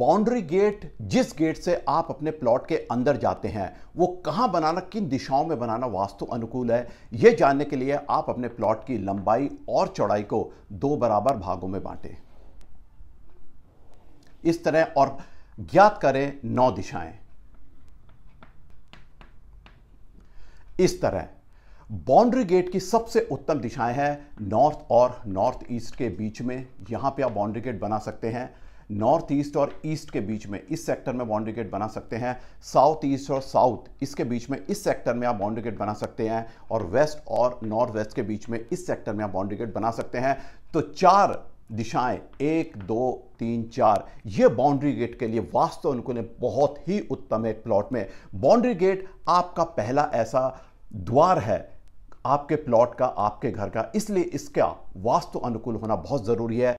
boundary gate जिस gate से आप अपने प्लॉट के अंदर जाते हैं वो कहाँ बनाना किन दिशाओं में बनाना वास्तु अनुकूल है ये जानने के लिए आप अपने प्लॉट की लंबाई और चौड़ाई को दो बराबर भागों में बांटें इस तरह और ज्ञात करें नौ दिशाएं इस तरह बाउंड्री गेट की सबसे उत्तम दिशाएं हैं नॉर्थ और नॉर्थ ईस्ट के बीच में यहां पे आप बाउंड्री गेट बना सकते हैं नॉर्थ ईस्ट और ईस्ट के बीच में इस सेक्टर में बाउंड्री गेट बना सकते हैं साउथ ईस्ट और साउथ इसके बीच में इस सेक्टर में आप बाउंड्री गेट बना सकते हैं और वेस्ट और नॉर्थ वेस्ट के बीच में इस सेक्टर में आप बाउंड्री गेट बना सकते हैं तो चार दिशाएं एक दो तीन चार ये बाउंड्री गेट के लिए वास्तव उनको ने बहुत ही उत्तम एक प्लॉट में बाउंड्री गेट आपका पहला ऐसा द्वार है आपके प्लॉट का आपके घर का इसलिए इसका वास्तु अनुकूल होना बहुत ज़रूरी है